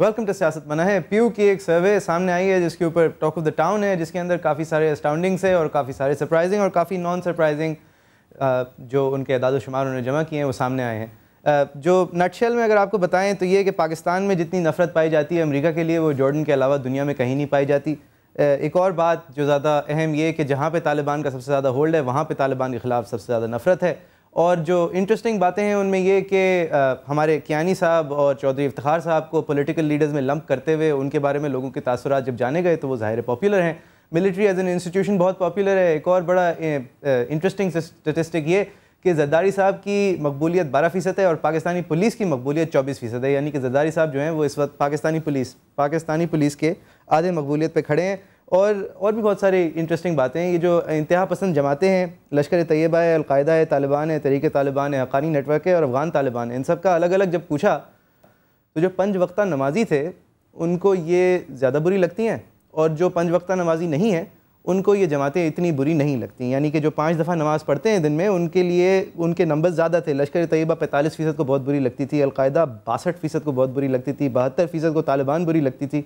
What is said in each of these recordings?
Welcome to सियासत मना है पी की एक सर्वे सामने आई है जिसके ऊपर टॉक ऑफ द टाउन है जिसके अंदर काफ़ी सारे अस्टाउंडिंग्स है और काफ़ी सारे सरप्राइजिंग और काफ़ी नॉन सरप्राइजिंग जो उनके अदाद शुमार उन्होंने जमा किए हैं वो सामने आए हैं जो नटशेल में अगर आपको बताएं तो ये कि पाकिस्तान में जितनी नफ़रत पाई जाती है अमरीका के लिए वो जॉर्डन के अलावा दुनिया में कहीं नहीं पाई जाती एक और बात जो ज़्यादा अहम ये कि जहाँ पर तालिबान का सबसे ज़्यादा होल्ड है वहाँ पर तालिबान के ख़िलाफ़ सबसे ज़्यादा नफ़रत है और जो इंटरेस्टिंग बातें हैं उनमें ये कि हमारे कियानी साहब और चौधरी इफ्तार साहब को पॉलिटिकल लीडर्स में लंप करते हुए उनके बारे में लोगों के तासरात जब जाने गए तो वो ज़ाहिर पॉपुलर हैं मिलिट्री एज एन इंस्टीट्यूशन बहुत पॉपुलर है एक और बड़ा इंटरेस्टिंग स्टेटिस्टिक ये कि जरदारी साहब की मकबूलियत बारह फ़ीसद है और पाकिस्तानी पुलिस की मकबूलियत चौबीस फ़ीसद है यानी कि जरदारी साहब जो हैं वो इस वक्त पाकिस्तानी पुलिस पाकिस्तानी पुलिस के आधे मकबूलियत पर खड़े हैं और और भी बहुत सारी इंटरेस्टिंग बातें हैं ये जो इंतहा पसंद जमाते हैं लश्कर तैयबा है अलकायदा है तालिबान है तरीके तालिबान है अकानी नेटवर्क है और अफ़गान तालिबान है इन सब का अलग अलग जब पूछा तो जो पंज वक्ता नमाजी थे उनको ये ज़्यादा बुरी लगती हैं और जो पंज वक्ता नमाजी नहीं हैं उनको ये जमातें इतनी बुरी नहीं लगती यानी कि जो पाँच दफ़ा नमाज़ पढ़ते हैं दिन में उनके लिए उनके नंबर ज़्यादा थे लश्कर तयबा पैंतालीस फ़ीसद को बहुत बुरी लगती थी अलकायदा बासठ फ़ीसद को बहुत बुरी लगती थी बहत्तर फ़ीसद को तालिबान बुरी लगती थी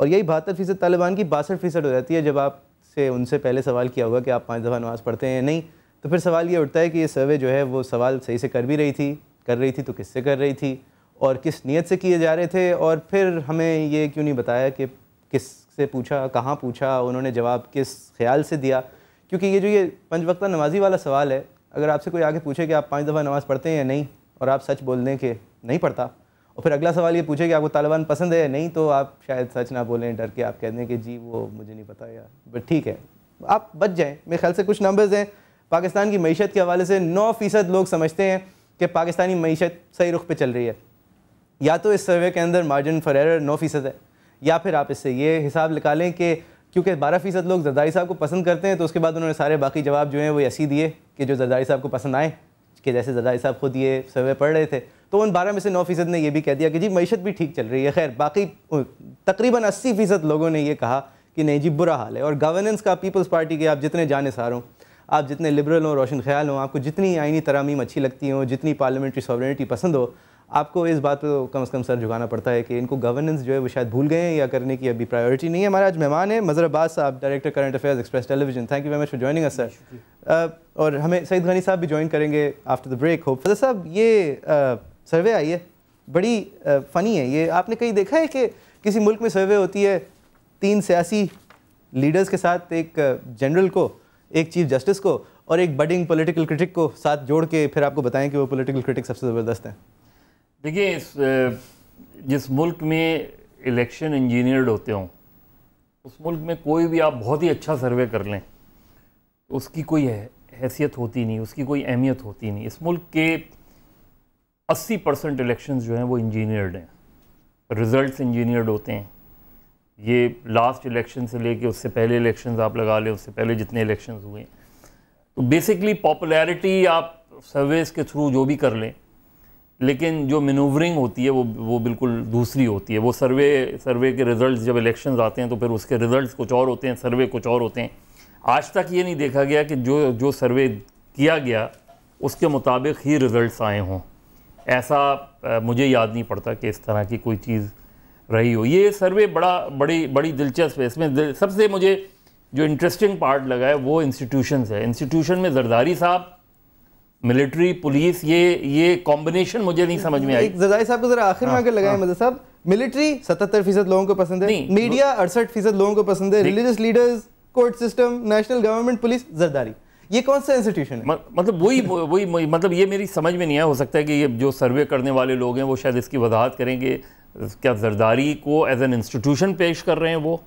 और यही बहत्तर फ़ीसद तालिबान की बासठ फ़ीसद हो जाती है जब आप से उनसे पहले सवाल किया होगा कि आप पाँच दफ़ा नमाज़ पढ़ते हैं नहीं तो फिर सवाल ये उठता है कि ये सर्वे जो है वो सवाल सही से कर भी रही थी कर रही थी तो किससे कर रही थी और किस नीयत से किए जा रहे थे और फिर हमें ये क्यों नहीं बताया कि किस से पूछा कहाँ पूछा उन्होंने जवाब किस ख्याल से दिया क्योंकि ये जो ये पंच वक्ता नमाजी वाला सवाल है अगर आपसे कोई आगे पूछे कि आप पाँच दफ़ा नमाज़ पढ़ते हैं या नहीं और आप सच बोल दें कि नहीं पढ़ता और फिर अगला सवाल ये पूछे कि आपको तालिबान पसंद है नहीं तो आप शायद सच ना बोलें डर के आप कह दें कि जी वो मुझे नहीं पता यार बट ठीक है आप बच जाएँ मेरे ख्याल से कुछ नंबर्स हैं पाकिस्तान की मीशत के हवाले से नौ फ़ीसद लोग समझते हैं कि पाकिस्तानी मीशत सही रुख पर चल रही है या तो इस सर्वे के अंदर मार्जिन फॉर एरर नौ फ़ीसद है या फिर आप इससे ये हिसाब निकालें कि क्योंकि बारह फ़ीसद लोग जरदारी साहब को पसंद करते हैं तो उसके बाद उन्होंने सारे बाकी जवाब जो हैं वो ऐसी दिए कि जो जरदारी साहब को पसंद आए कि जैसे जरदारी साहब खुद ये सर्वे पढ़ रहे थे तो उन बारह में से नौ फीसद ने यह भी कह दिया कि जी मीशत भी ठीक चल रही है खैर बाकी तकरीबन अस्सी फीसद लोगों ने यह कहा कि नहीं जी बुरा हाल है और गवर्नेंस का पीपल्स पार्टी के आप जितने जानसार हों आप जितने लिबरल हों रोशन ख्याल हों आपको जितनी आइनी तरामीम अच्छी लगती हों जितनी पार्लियामेंट्री सॉवरिटी पसंद हो आपको इस बात पर कम से कम सर झुकाना पड़ता है कि इनको गवर्नेंस जो है वो शायद भूल गए हैं या करने की अभी प्रायोरिटी नहीं है हमारे आज मेहमान है मजर अब्बास साहब director current affairs Express Television thank you very much for joining us sir और हमें सईद गनी साहब भी ज्वाइन करेंगे after the break hope sir साहब ये सर्वे आई है बड़ी फ़नी है ये आपने कहीं देखा है कि किसी मुल्क में सर्वे होती है तीन सियासी लीडर्स के साथ एक जनरल को एक चीफ जस्टिस को और एक बडिंग पॉलिटिकल क्रिटिक को साथ जोड़ के फिर आपको बताएं कि वो पॉलिटिकल क्रिटिक सबसे ज़बरदस्त हैं देखिए जिस मुल्क में इलेक्शन इंजीनियर्ड होते हों उस मुल्क में कोई भी आप बहुत ही अच्छा सर्वे कर लें उसकी कोई है, हैसियत होती नहीं उसकी कोई अहमियत होती नहीं इस मुल्क के अस्सी परसेंट इलेक्शन जो हैं वो इंजीनियर्ड हैं रिज़ल्ट इंजीनियर्ड होते हैं ये लास्ट इलेक्शन से लेके उससे पहले इलेक्शन आप लगा लें उससे पहले जितने इलेक्शन हुए तो बेसिकली पॉपुलैरिटी आप सर्वेस के थ्रू जो भी कर लें लेकिन जो मिनोवरिंग होती है वो वो बिल्कुल दूसरी होती है वो सर्वे सर्वे के रिज़ल्ट जब इलेक्शंस आते हैं तो फिर उसके रिज़ल्ट कुछ और होते हैं सर्वे कुछ और होते हैं आज तक ये नहीं देखा गया कि जो जो सर्वे किया गया उसके मुताबिक ही रिज़ल्ट आए हों ऐसा मुझे याद नहीं पड़ता कि इस तरह की कोई चीज़ रही हो ये सर्वे बड़ा बड़ी बड़ी दिलचस्प है इसमें सबसे मुझे जो इंटरेस्टिंग पार्ट लगा है वो इंस्टीट्यूशंस है इंस्टीट्यूशन में जरदारी साहब मिलिट्री पुलिस ये ये कॉम्बिनेशन मुझे नहीं समझ में आई जरदारी साहब को जरा आखिर में आकर लगाए मज़ा साहब मिलिट्री सतहत्तर फीसद लोगों को पसंद है मीडिया अड़सठ फीसद लोगों को पसंद है religious leaders court system national government police Zardari ये कौन सा इंस्टीट्यूशन है मतलब वही वही मतलब ये मेरी समझ में नहीं आया हो सकता है कि ये जो सर्वे करने वाले लोग हैं वो शायद इसकी वजाहत करेंगे क्या जरदारी को एज एन इंस्टीट्यूशन पेश कर रहे हैं वो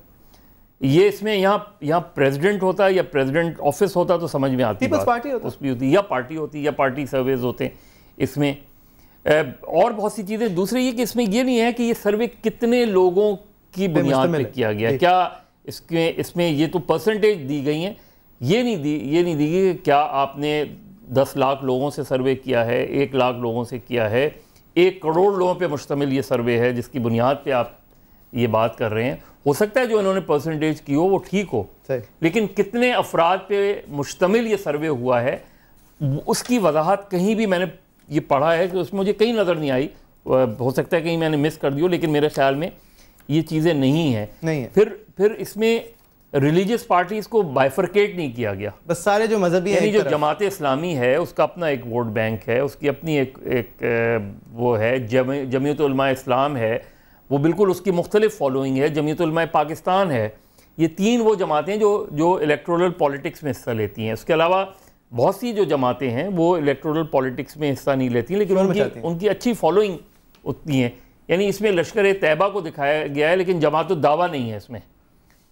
ये इसमें यहाँ यहाँ प्रेसिडेंट होता है या प्रेसिडेंट ऑफिस होता तो समझ में आती है पार्टी होता उसमें होती या पार्टी होती या पार्टी सर्वेज होते हैं इसमें और बहुत सी चीज़ें दूसरी ये कि इसमें ये नहीं है कि ये सर्वे कितने लोगों की बुनियाद पर किया गया क्या इसके इसमें ये तो परसेंटेज दी गई हैं ये नहीं दी ये नहीं दी कि क्या आपने दस लाख लोगों से सर्वे किया है एक लाख लोगों से किया है एक करोड़ लोगों पे मुश्तमिल ये सर्वे है जिसकी बुनियाद पे आप ये बात कर रहे हैं हो सकता है जो इन्होंने परसेंटेज की हो वो ठीक हो लेकिन कितने अफराद पे मुश्तमिल ये सर्वे हुआ है उसकी वजाहत कहीं भी मैंने ये पढ़ा है कि उसमें मुझे कहीं नज़र नहीं आई हो सकता है कहीं मैंने मिस कर दी हो लेकिन मेरे ख्याल में ये चीज़ें नहीं हैं नहीं है। फिर फिर इसमें रिलीजियस पार्टीज को बाइफरकेट नहीं किया गया बस सारे जो मजहबी यानी जो जमात इस्लामी है उसका अपना एक वोट बैंक है उसकी अपनी एक एक वो है जम इस्लाम है वो बिल्कुल उसकी मुख्तलिफ फॉलोइंग है जमीयतलमा पाकिस्तान है ये तीन वो जमातें जो जो इलेक्ट्रोल पॉलिटिक्स में हिस्सा लेती हैं उसके अलावा बहुत सी जो जमातें हैं वो इलेक्ट्रोल पॉलिटिक्स में हिस्सा नहीं लेती लेकिन उनकी उनकी अच्छी फॉलोइंग उतनी है यानी इसमें लश्कर तैयबा को दिखाया गया है लेकिन जमात दावा नहीं है इसमें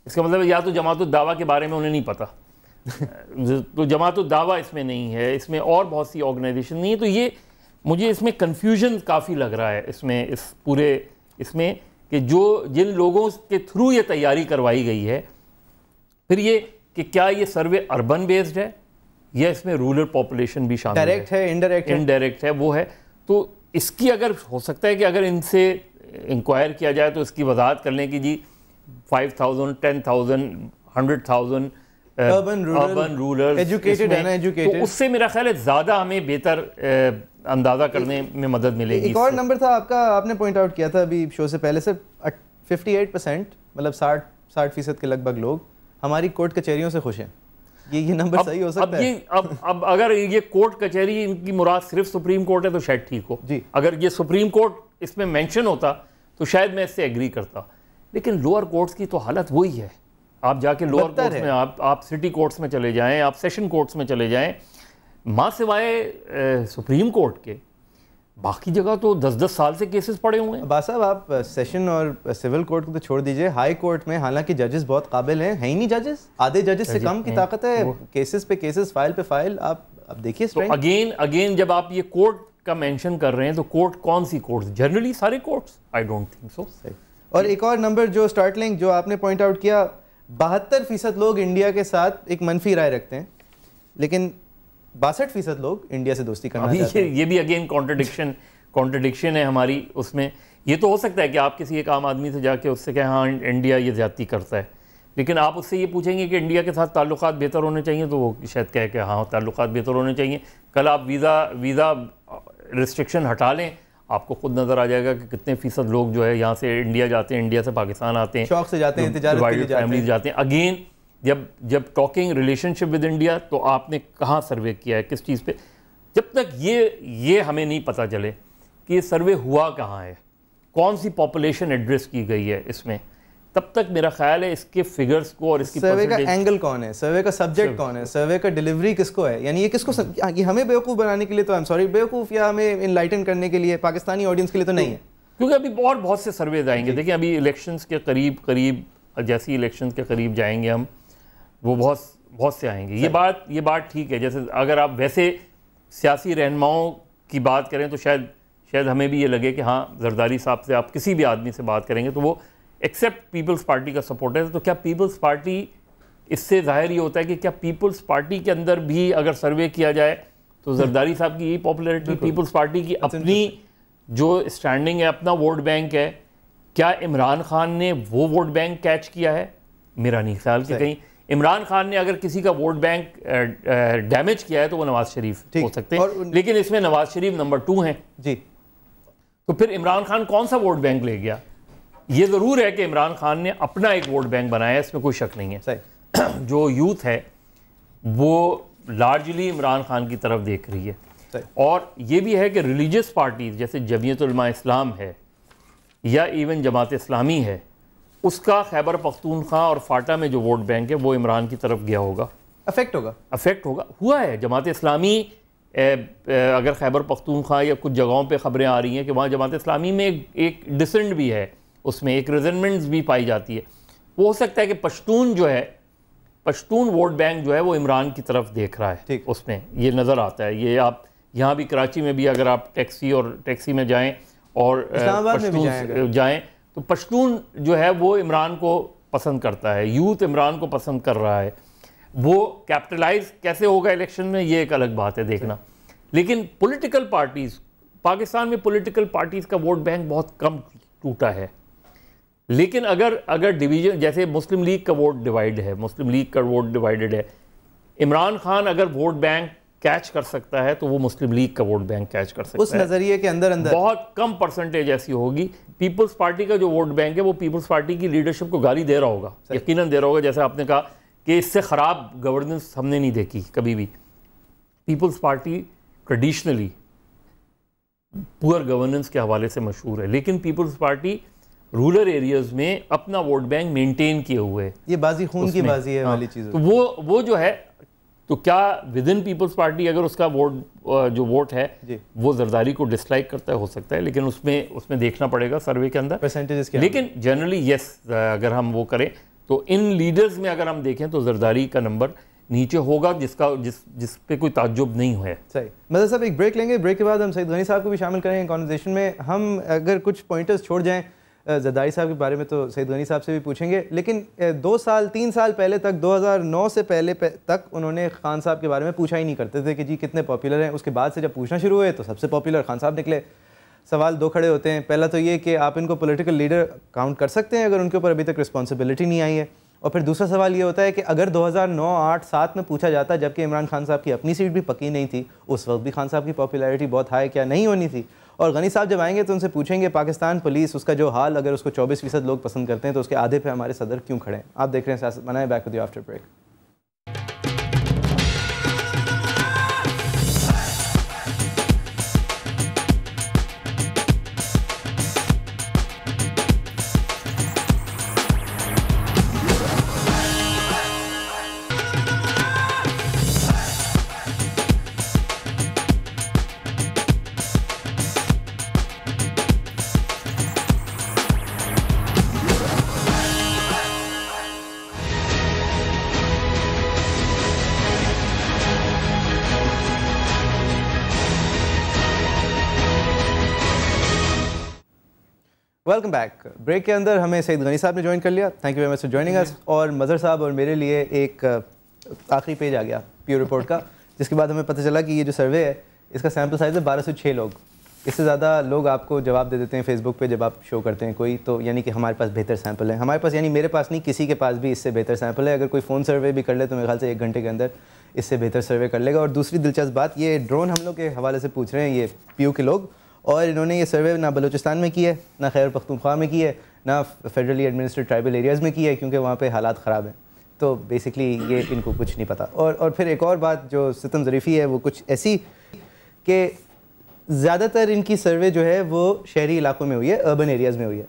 इसका मतलब या तो जमात दावा के बारे में उन्हें नहीं पता तो जमात दावा इसमें नहीं है इसमें और बहुत सी ऑर्गेनाइजेशन नहीं है तो ये मुझे इसमें कन्फ्यूजन काफ़ी लग रहा है इसमें इस पूरे इसमें कि जो जिन लोगों के थ्रू ये तैयारी करवाई गई है फिर ये कि क्या ये सर्वे अर्बन बेस्ड है या इसमें रूरल पॉपुलेशन भी शामिल डायरेक्ट है इनडायरेक्ट इनडायरेक्ट है वो है तो इसकी अगर हो सकता है कि अगर इनसे इंक्वायर किया जाए तो इसकी वजाहत कर लें कि जी 5,000, 10,000, 100,000 अर्बन अर्बन एजुकेटेड एजुकेटेड तो उससे मेरा ख्याल है ज़्यादा हमें बेहतर uh, अंदाज़ा करने में मदद मिलेगी एक और नंबर था आपका आपने पॉइंट आउट किया था अभी शो से पहले से फिफ्टी मतलब साठ साठ फीसद के लगभग लोग हमारी कोर्ट कचहरियों से खुश हैं ये ये नंबर सही हो सकता अब है ये, अब अब अगर ये कोर्ट कचहरी इनकी मुराद सिर्फ सुप्रीम कोर्ट है तो शायद ठीक हो जी अगर ये सुप्रीम कोर्ट इसमें मेंशन होता तो शायद मैं इससे एग्री करता लेकिन लोअर कोर्ट्स की तो हालत वही है आप जाके लोअर कोर्ट्स में आप आप सिटी कोर्ट्स में चले जाएं आप सेशन कोर्ट्स में चले जाएं माँ सिवाय सुप्रीम कोर्ट के बाकी जगह तो दस दस साल से केसेस पड़े हुए हैं साहब आप सेशन और सिविल कोर्ट को तो छोड़ दीजिए हाई कोर्ट में हालांकि जजेस बहुत काबिल हैं है ही नहीं जजेस आधे जजेस से कम की ताकत है केसेस पे केसेस फाइल पे फाइल आप अब देखिए तो अगेन अगेन जब आप ये कोर्ट का मेंशन कर रहे हैं तो कोर्ट कौन सी कोर्ट जनरली सारे courts I don't think so सही और एक और नंबर जो स्टार्टलिंग जो आपने पॉइंट आउट किया बहत्तर फ़ीसद लोग इंडिया के साथ एक मनफी राय रखते हैं लेकिन बासठ फीसद लोग इंडिया से दोस्ती करना अभी ये, ये भी अगेन कॉन्ट्रडिक्शन कॉन्ट्रडिक्शन है हमारी उसमें ये तो हो सकता है कि आप किसी एक आम आदमी से जाके उससे कहें हाँ इंडिया ये ज्यादा करता है लेकिन आप उससे ये पूछेंगे कि इंडिया के साथ ताल्लुक बेहतर होने चाहिए तो वो शायद कहे कि हाँ ताल्लुक बेहतर होने चाहिए कल आप वीज़ा वीज़ा रिस्ट्रिक्शन हटा लें आपको खुद नज़र आ जाएगा कि कितने फीसद लोग जो है यहाँ से इंडिया जाते हैं इंडिया से पाकिस्तान आते हैं शौक से जाते हैं फैमिली जाते हैं अगेन जब जब टॉकिंग रिलेशनशिप विद इंडिया तो आपने कहाँ सर्वे किया है किस चीज़ पे जब तक ये ये हमें नहीं पता चले कि ये सर्वे हुआ कहाँ है कौन सी पॉपुलेशन एड्रेस की गई है इसमें तब तक मेरा ख्याल है इसके फिगर्स को और इसकी सर्वे का एंगल कौन है सर्वे का सब्जेक्ट कौन है सर्वे का डिलीवरी किसको है यानी ये किसको सब, ये हमें बेवकूफ़ बनाने के लिए तो आई एम सॉरी बेवकूफ़ या हमें इनलाइटन करने के लिए पाकिस्तानी ऑडियंस के लिए तो नहीं है क्योंकि अभी और बहुत से सर्वेज आएंगे देखिए अभी इलेक्शंस के करीब करीब जैसे इलेक्शन के करीब जाएंगे हम वो बहुत बहुत से आएंगे ये बात ये बात ठीक है जैसे अगर आप वैसे सियासी रहनुमाओं की बात करें तो शायद शायद हमें भी ये लगे कि हाँ जरदारी साहब से आप किसी भी आदमी से बात करेंगे तो वो एक्सेप्ट पीपल्स पार्टी का सपोर्ट है तो क्या पीपल्स पार्टी इससे जाहिर ये होता है कि क्या पीपल्स पार्टी के अंदर भी अगर सर्वे किया जाए तो जरदारी हम्म। साहब की यही पॉपुलरिटी पीपल्स पार्टी की अपनी जो स्टैंडिंग है अपना वोट बैंक है क्या इमरान खान ने वो वोट बैंक कैच किया है मेरा नहीं ख्याल कि कहीं इमरान खान ने अगर किसी का वोट बैंक डैमेज किया है तो वो नवाज शरीफ हो सकते हैं लेकिन इसमें नवाज शरीफ नंबर टू हैं जी तो फिर इमरान खान कौन सा वोट बैंक ले गया ये ज़रूर है कि इमरान खान ने अपना एक वोट बैंक बनाया इसमें कोई शक नहीं है जो यूथ है वो लार्जली इमरान खान की तरफ देख रही है और ये भी है कि रिलीजियस पार्टीज जैसे जमीयतलमा इस्लाम है या इवन जमात इस्लामी है उसका खैबर पख्तूनख्वा और फाटा में जो वोट बैंक है वो इमरान की तरफ गया होगा अफेक्ट होगा अफेक्ट होगा हुआ है जमात इस्लामी ए, ए, अगर खैबर पख्तूनख्वा या कुछ जगहों पे खबरें आ रही हैं कि वहाँ जमात इस्लामी में एक, एक डिसेंट भी है उसमें एक रिजनमेंट्स भी पाई जाती है वो हो सकता है कि पश्तून जो है पश्तून वोट बैंक जो है वो इमरान की तरफ देख रहा है उसमें ये नज़र आता है ये आप यहाँ भी कराची में भी अगर आप टैक्सी और टैक्सी में जाएँ और पश्तून जाएँ तो पश्तून जो है वो इमरान को पसंद करता है यूथ इमरान को पसंद कर रहा है वो कैपिटलाइज कैसे होगा इलेक्शन में ये एक अलग बात है देखना लेकिन पॉलिटिकल पार्टीज़ पाकिस्तान में पॉलिटिकल पार्टीज़ का वोट बैंक बहुत कम टूटा है लेकिन अगर अगर डिवीजन जैसे मुस्लिम लीग का वोट डिवाइड है मुस्लिम लीग का वोट डिवाइडेड है इमरान खान अगर वोट बैंक कैच कर सकता है तो वो मुस्लिम लीग का वोट बैंक कैच कर सकता उस है उस नज़रिए के अंदर अंदर बहुत कम परसेंटेज ऐसी होगी पीपल्स पार्टी का जो वोट बैंक है वो पीपल्स पार्टी की लीडरशिप को गाली दे रहा होगा यकीन दे रहा होगा जैसे आपने कहा कि इससे ख़राब गवर्नेंस हमने नहीं देखी कभी भी Peoples Party traditionally poor governance के हवाले से मशहूर है लेकिन पीपल्स पार्टी रूरल एरियाज में अपना वोट बैंक मेंटेन किए हुए ये बाजी खून की बाजी है हाँ। वाली चीज़ तो वो वो जो है तो क्या विद इन पीपल्स पार्टी अगर उसका वोट जो वोट है वो जरदारी को डिसलाइक करता है हो सकता है लेकिन उसमें उसमें देखना पड़ेगा सर्वे के अंदर परसेंटेज लेकिन जनरली यस अगर हम वो करें तो इन लीडर्स में अगर हम देखें तो जरदारी का नंबर नीचे होगा जिसका जिस जिस पे कोई ताज्जुब नहीं है सही मदर साहब एक ब्रेक लेंगे ब्रेक के बाद हम सईद गनी साहब को भी शामिल करेंगे कॉन्वर्जेशन में हम अगर कुछ पॉइंटर्स छोड़ जाएँ जदाई साहब के बारे में तो सईद गनी साहब से भी पूछेंगे लेकिन दो साल तीन साल पहले तक 2009 से पहले तक उन्होंने खान साहब के बारे में पूछा ही नहीं करते थे कि जी कितने पॉपुलर हैं उसके बाद से जब पूछना शुरू हुए तो सबसे पॉपुलर खान साहब निकले सवाल दो खड़े होते हैं पहला तो ये कि आप इनको पोलिटिकल लीडर काउंट कर सकते हैं अगर उनके ऊपर अभी तक रिस्पॉन्सिबिलिटी नहीं आई है और फिर दूसरा सवाल ये होता है कि अगर 2009 8 सात में पूछा जाता जबकि इमरान खान साहब की अपनी सीट भी पकी नहीं थी उस वक्त भी खान साहब की पॉपुलैरिटी बहुत हाई क्या नहीं होनी थी और गनी साहब जब आएंगे तो उनसे पूछेंगे पाकिस्तान पुलिस उसका जो हाल अगर उसको चौबीस फीसद लोग पसंद करते हैं तो उसके आधे पे हमारे सदर क्यों खड़े हैं आप देख रहे हैं सियासत बनाए back with after break welcome back break के अंदर हमें सईद गनी साहब ने ज्वाइन कर लिया thank you very much for joining us और मज़र साहब और मेरे लिए एक uh, आखिरी पेज आ गया प्यो रिपोर्ट का जिसके बाद हमें पता चला कि ये जो सर्वे है इसका सैम्पल साइज़ है बारह लोग इससे ज़्यादा लोग आपको जवाब दे देते हैं फेसबुक पे जब आप शो करते हैं कोई तो यानी कि हमारे पास बेहतर सैंपल है हमारे पास यानी मेरे पास नहीं किसी के पास भी इससे बेहतर सैंपल है अगर कोई फ़ोन सर्वे भी कर ले तो मेरे ख्याल से एक घंटे के अंदर इससे बेहतर सर्वे कर लेगा और दूसरी दिलचस्प बात ये ड्रोन हम लोग के हवाले से पूछ रहे हैं ये पी के लोग और इन्होंने ये सर्वे ना बलूचिस्तान में किया है ना खैर पख्तूनख्वा में किया है ना फेडरली एडमिनिस्ट्रेट ट्राइबल एरियाज़ में किया है क्योंकि वहाँ पर हालात ख़राब हैं तो बेसिकली ये इनको कुछ नहीं पता और और फिर एक और बात जो सितम ज़रीफ़ी है वो कुछ ऐसी कि ज़्यादातर इनकी सर्वे जो है वो शहरी इलाकों में हुई है अर्बन एरियाज़ में हुई है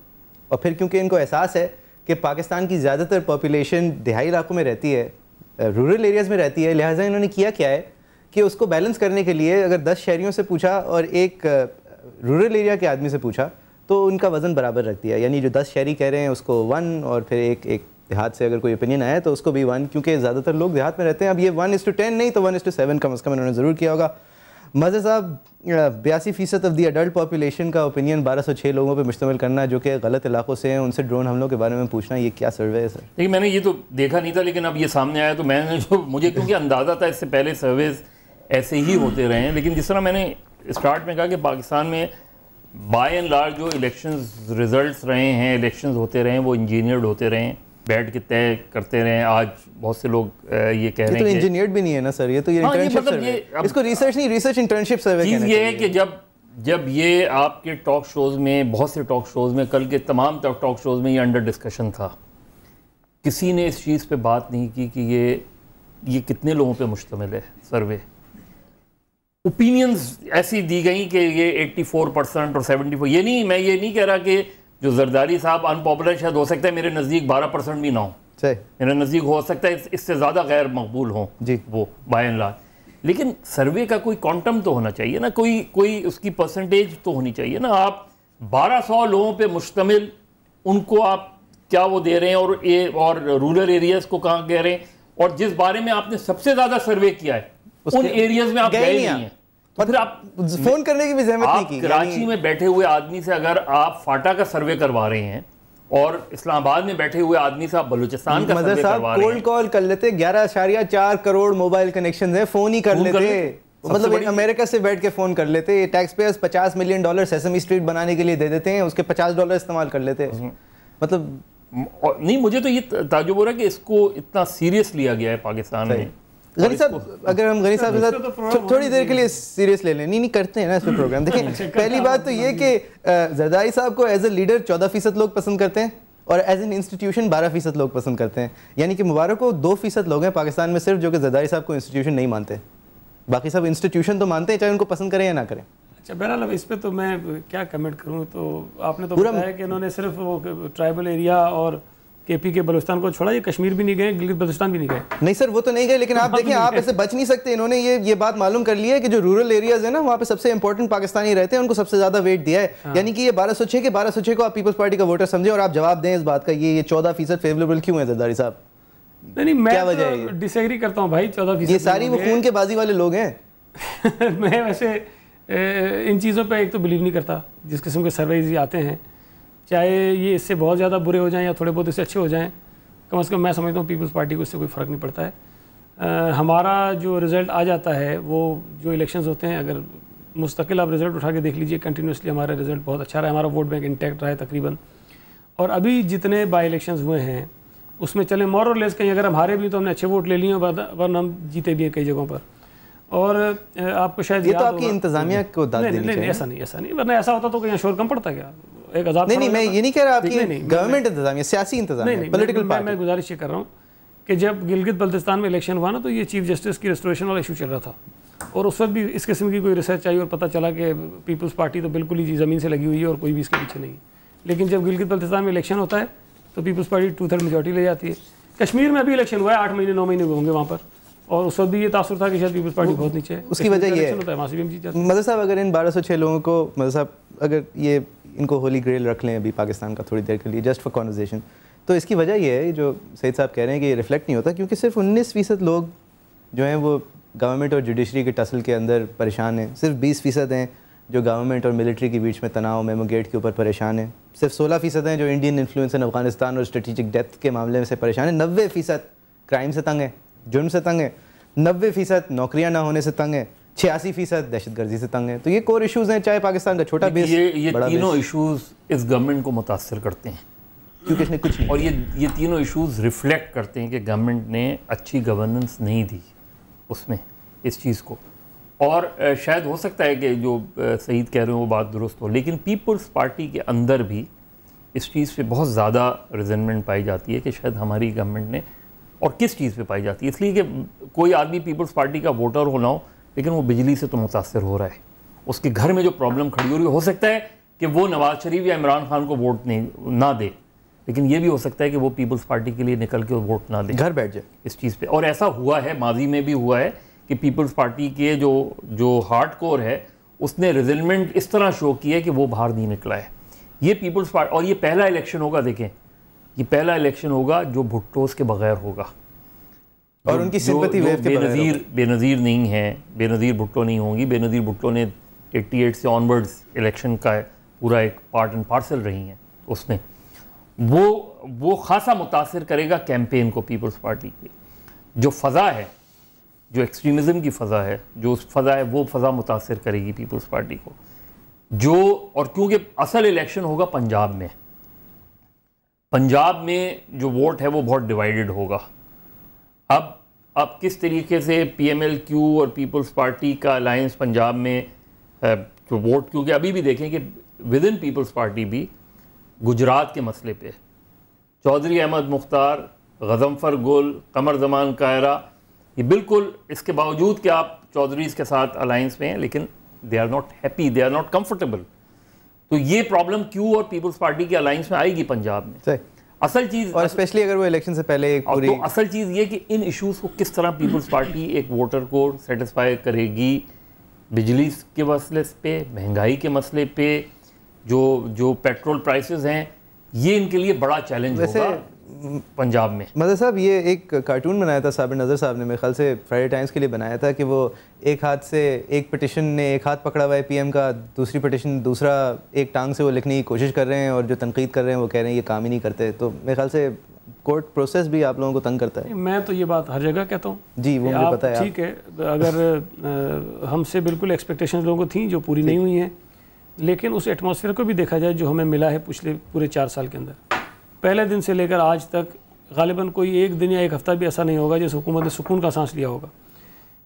और फिर क्योंकि इनको एहसास है कि पाकिस्तान की ज़्यादातर पॉपुलेशन दिहाई इलाकों में रहती है रूरल एरियाज़ में रहती है लिहाजा इन्होंने किया क्या है कि उसको बैलेंस करने के लिए अगर दस शहरीों से पूछा और एक रूरल एरिया के आदमी से पूछा तो उनका वज़न बराबर रख दिया यानी जो दस शहरी कह रहे हैं उसको वन और फिर एक एक देहात से अगर कोई ओपिनियन आया तो उसको भी वन क्योंकि ज़्यादातर लोग देहात में रहते हैं अब ये वन इस टू टेन नहीं तो वन इस टू सेवन कम अज़ कम इन्होंने ज़रूर किया होगा मजे साहब बयासी फ़ीसद ऑफ दी अडल्ट पॉपुलेशन का ओपिनियन 1206 लोगों पर मुश्तमिल करना जो कि गलत इलाकों से हैं उनसे ड्रोन हमलों के बारे में पूछना ये क्या सर्वे है सर देखिए मैंने ये तो देखा नहीं था लेकिन अब ये सामने आया तो मैंने जो मुझे क्योंकि अंदाज़ा था इससे पहले सर्वेज ऐसे ही होते रहे हैं लेकिन जिस तरह मैंने स्टार्ट में कहा कि पाकिस्तान में बाय एंड लार्ज जो इलेक्शन रिजल्ट रहे हैं इलेक्शन होते रहे हैं वो इंजीनियर्ड होते रहे हैं बैठ के तय करते रहे आज बहुत से लोग ये कह रहे तो हैं तो इंजीनियर भी नहीं है ना सर ये तो ये, इसको रिसर्च नहीं रिसर्च इंटर्नशिप सर्वे ये है कि जब जब ये आपके टॉक शोज में बहुत से टॉक शोज में कल के तमाम टॉक शोज में ये अंडर डिस्कशन था किसी ने इस चीज़ पे बात नहीं की कि ये ये कितने लोगों पे मुश्तमिल है सर्वे ओपिनियंस ऐसी दी गई कि ये 84 परसेंट और 74 ये नहीं मैं ये नहीं कह रहा कि जो जरदारी साहब अनपॉपुलर शायद हो सकता है मेरे नज़दीक 12 परसेंट भी ना हो मेरे नज़दीक हो सकता है इससे ज़्यादा गैर मकबूल हों जी वो बाय लाज लेकिन सर्वे का कोई क्वांटम तो होना चाहिए ना कोई कोई उसकी परसेंटेज तो होनी चाहिए ना आप बारह लोगों पर मुश्तमिल उनको आप क्या वो दे रहे हैं और ए और रूरल एरियाज को कहाँ कह रहे हैं और जिस बारे में आपने सबसे ज़्यादा सर्वे किया है उन एरियाज में आप गए नहीं हैं मतलब आप फोन करने की भी जहमत नहीं की कराची में बैठे हुए आदमी से अगर आप फाटा का सर्वे करवा रहे हैं और इस्लामाबाद में बैठे हुए आदमी से आप बलूचिस्तान का सर्वे करवा रहे हैं कोल्ड कॉल कर लेते ग्यारह अशारिया चार करोड़ मोबाइल कनेक्शन है फोन ही कर लेते मतलब अमेरिका से बैठ के फ़ोन कर लेते ये टैक्स पेयर्स पचास मिलियन डॉलर सेसमी स्ट्रीट बनाने के लिए दे देते हैं उसके पचास डॉलर इस्तेमाल कर लेते हम्म। मतलब नहीं मुझे तो ये ताजुब हो रहा है कि इसको इतना सीरियस लिया गया है पाकिस्तान में गनी साहब अगर हम गनी साहब के साथ तो थोड़ी देर के लिए सीरियस ले लें नहीं नहीं करते हैं ना इस पर प्रोग्राम देखिए पहली बात तो, तो ये कि जरदारी साहब को एज ए लीडर चौदह फीसद लोग पसंद करते हैं और एज एन इंस्टीट्यूशन बारह फीसद लोग पसंद करते हैं यानी कि मुबारक को दो फीसद लोग हैं पाकिस्तान में सिर्फ जो कि जरदारी साहब को इंस्टीट्यूशन नहीं मानते बाकी सब इंस्टीट्यूशन तो मानते हैं चाहे उनको पसंद करें या ना करें अच्छा बहरहाल इस पर तो मैं क्या कमेंट करूँ तो आपने तो बताया कि इन्होंने सिर्फ वो ट्राइबल एरिया और के पी के बलुस्तान को छोड़ा ये कश्मीर भी नहीं गए गिलगित बलुस्तान भी नहीं गए नहीं सर वो तो नहीं गए लेकिन आप हाँ, देखें आप ऐसे बच नहीं सकते इन्होंने ये ये बात मालूम कर लिया है कि जो रूरल एरियाज है ना वहाँ पे सबसे इंपॉर्टेंट पाकिस्तानी रहते हैं उनको सबसे ज्यादा वेट दिया है हाँ। यानी कि ये बारह सौ छः के बारह सौ छः को आप पीपल्स पार्टी का वोटर समझे और आप जवाब दें इस बात का ये ये चौदह फीसद फेवरेबल क्यों है जरदारी साहब नहीं मैं डिसएग्री तो करता हूँ भाई चौदह फीसद ये सारी वो खून के बाजी वाले लोग हैं मैं वैसे इन चीज़ों पर एक तो बिलीव नहीं करता जिस किस्म के सर्वेज आते हैं चाहे ये इससे बहुत ज़्यादा बुरे हो जाएं या थोड़े बहुत इससे अच्छे हो जाएं कम अज़ कम मैं समझता हूँ पीपल्स पार्टी को इससे कोई फ़र्क नहीं पड़ता है आ, हमारा जो रिज़ल्ट आ जाता है वो जो इलेक्शन होते हैं अगर मुस्तकिल आप रिज़ल्ट उठा के देख लीजिए कंटिन्यूसली हमारा रिज़ल्ट बहुत अच्छा रहा है हमारा वोट बैंक इंटैक्ट रहा है तकरीबन और अभी जितने बाई इलेक्शन हुए हैं उसमें चले मॉर और लेस कहीं अगर हम हारे भी तो हमने अच्छे वोट ले लिए वर हम जीते भी हैं कई जगहों पर और आपको शायद ये तो आपकी इंतजामिया को दाद नहीं, नहीं, नहीं, ऐसा नहीं ऐसा नहीं वरना ऐसा होता तो कहीं शोर कम पड़ता क्या एक आजाद नहीं नहीं मैं ये नहीं कह रहा आपकी गवर्नमेंट इंतजाम सियासी इंतजाम पोलिटिकल मैं गुजारिश ये कर रहा हूँ कि जब गिलगित बल्तिस्तान में इलेक्शन हुआ ना तो ये चीफ जस्टिस की रेस्टोरेशन वाला इशू चल रहा था और उस वक्त भी इस किस्म की कोई रिसर्च आई और पता चला कि पीपल्स पार्टी तो बिल्कुल ही ज़मीन से लगी हुई है और कोई भी इसके पीछे नहीं लेकिन जब गिलगित बल्तिस्तान में इलेक्शन होता है तो Peoples Party two third majority ले जाती है कश्मीर में अभी इलेक्शन हुआ है आठ महीने नौ महीने हुए होंगे वहाँ पर और उस वक्त भी ये तासर था कि शायद पीपल्स पार्टी बहुत नीचे है उसकी वजह ये है मदर साहब अगर इन बारह सौ छः लोगों को मदर साहब अगर ये इनको होली ग्रेल रख लें अभी पाकिस्तान का थोड़ी देर के लिए जस्ट फॉर कॉन्वर्जेसन तो इसकी वजह यह है जो सईद साहब कह रहे हैं कि ये रिफ्लेक्ट नहीं होता क्योंकि सिर्फ उन्नीस फ़ीसद लोग जो हैं वो गवर्नमेंट और जुडिशरी के टसल के अंदर परेशान हैं सिर्फ बीस फ़ीसद हैं जो गवर्नमेंट और मिलिट्री के बीच में तनाव मेमो गेट के ऊपर परेशान हैं सिर्फ सोलह फ़ीसद हैं जो इंडियन इन्फ्लुएंस इन अफगानिस्तान और स्ट्रेटिजिक डेथ के मामले में से परेशान हैं नबे फ़ीसद क्राइम से तंग है जुर्म से तंग है नबे फ़ीसद नौकरियाँ ना होने से तंग हैं छियासी फीसद दहशतगर्दी से तंग है तो ये कोर इश्यूज हैं चाहे पाकिस्तान का छोटा बेस ये ये तीनों इश्यूज इस गवर्नमेंट को मुतासर करते हैं क्योंकि इसने कुछ नहीं और ये ये तीनों इश्यूज रिफ्लेक्ट करते हैं कि गवर्नमेंट ने अच्छी गवर्नेंस नहीं दी उसमें इस चीज़ को और शायद हो सकता है कि जो सईद कह रहे हो वो बात दुरुस्त हो लेकिन पीपल्स पार्टी के अंदर भी इस चीज़ पे बहुत ज़्यादा रिजेंटमेंट पाई जाती है कि शायद हमारी गवर्नमेंट ने और किस चीज़ पे पाई जाती है इसलिए कि कोई आदमी पीपल्स पार्टी का वोटर होना हो लेकिन वो बिजली से तो मुतासर हो रहा है उसके घर में जो प्रॉब्लम खड़ी हो रही है हो सकता है कि वो नवाज शरीफ या इमरान खान को वोट नहीं ना दे लेकिन ये भी हो सकता है कि वो पीपल्स पार्टी के लिए निकल के वोट ना दे घर बैठ जाए इस चीज़ पे और ऐसा हुआ है माजी में भी हुआ है कि पीपल्स पार्टी के जो जो हार्ड कोर है उसने रिजलमेंट इस तरह शो किया कि वो बाहर नहीं निकला है ये पीपल्स पार्टी और ये पहला इलेक्शन होगा देखें ये पहला इलेक्शन होगा जो भुट्टोस के बगैर होगा और उनकी सिंपति वेव के बेनज़ीर बेनज़ीर नहीं है बेनज़ीर भुट्टो नहीं होंगी बेनज़ीर भुट्टो ने 88 से ऑनवर्ड्स इलेक्शन का पूरा एक पार्ट एंड पार्सल रही हैं उसमें वो वो खासा मुतासर करेगा कैंपेन को पीपल्स पार्टी की जो फ़ज़ा है जो एक्सट्रीमिज़म की फ़ज़ा है जो उस फ़ज़ा है वो फ़ा मुतासर करेगी पीपल्स पार्टी को जो और क्योंकि असल इलेक्शन होगा पंजाब में पंजाब में जो वोट है वो बहुत डिवाइडेड होगा अब अब किस तरीके से पीएमएलक्यू और पीपल्स पार्टी का अलायंस पंजाब में तो वोट क्योंकि अभी भी देखें कि विद इन पीपल्स पार्टी भी गुजरात के मसले पे चौधरी अहमद मुख्तार गजम्फर गुल कमर जमान कायरा ये बिल्कुल इसके बावजूद कि आप चौधरीज के साथ अलायंस में हैं लेकिन they are not happy they are not comfortable तो ये प्रॉब्लम क्यों और पीपल्स पार्टी के अलायंस में आएगी पंजाब में असल चीज और स्पेशली अगर वो इलेक्शन से पहले एक पूरी तो असल चीज ये कि इन इश्यूज को किस तरह पीपल्स पार्टी एक वोटर को सेटिस्फाई करेगी बिजली के मसले पे महंगाई के मसले पे जो जो पेट्रोल प्राइसेस हैं ये इनके लिए बड़ा चैलेंज होगा पंजाब में मदर साहब ये एक कार्टून बनाया था साबिर नज़र साहब ने मेरे ख्याल से फ्राइडे टाइम्स के लिए बनाया था कि वो एक हाथ से एक पटिशन ने एक हाथ पकड़ा हुआ है पीएम का दूसरी पटिशन दूसरा एक टांग से वो लिखने की कोशिश कर रहे हैं और जो तनकीद कर रहे हैं वो कह रहे हैं ये काम ही नहीं करते तो मेरे ख्याल से कोर्ट प्रोसेस भी आप लोगों को तंग करता है मैं तो ये बात हर जगह कहता हूँ जी वो मुझे पता है ठीक है अगर हमसे बिल्कुल एक्सपेक्टेशन लोगों को थी जो पूरी नहीं हुई हैं लेकिन उस एटमोसफेयर को भी देखा जाए जो हमें मिला है पिछले पूरे चार साल के अंदर पहले दिन से लेकर आज तक गालिबा कोई एक दिन या एक हफ़्ता भी ऐसा नहीं होगा जिस हुकूमत ने सुकून का सांस लिया होगा